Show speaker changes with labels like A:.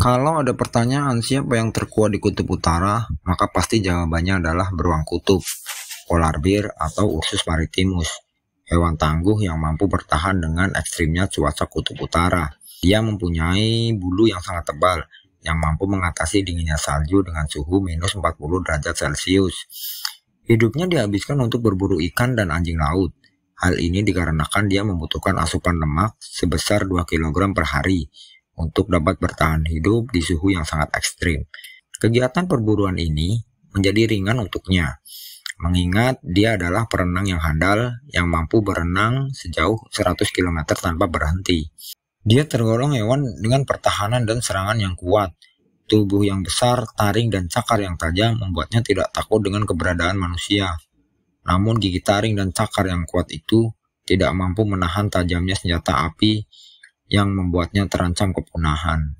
A: Kalau ada pertanyaan siapa yang terkuat di kutub utara, maka pasti jawabannya adalah beruang kutub, polar bear atau Ursus maritimus, hewan tangguh yang mampu bertahan dengan ekstrimnya cuaca kutub utara. Dia mempunyai bulu yang sangat tebal, yang mampu mengatasi dinginnya salju dengan suhu minus 40 derajat Celcius. Hidupnya dihabiskan untuk berburu ikan dan anjing laut. Hal ini dikarenakan dia membutuhkan asupan lemak sebesar 2 kg per hari untuk dapat bertahan hidup di suhu yang sangat ekstrim. Kegiatan perburuan ini menjadi ringan untuknya, mengingat dia adalah perenang yang handal yang mampu berenang sejauh 100 km tanpa berhenti. Dia tergolong hewan dengan pertahanan dan serangan yang kuat. Tubuh yang besar, taring, dan cakar yang tajam membuatnya tidak takut dengan keberadaan manusia. Namun gigi taring dan cakar yang kuat itu tidak mampu menahan tajamnya senjata api yang membuatnya terancam kepunahan.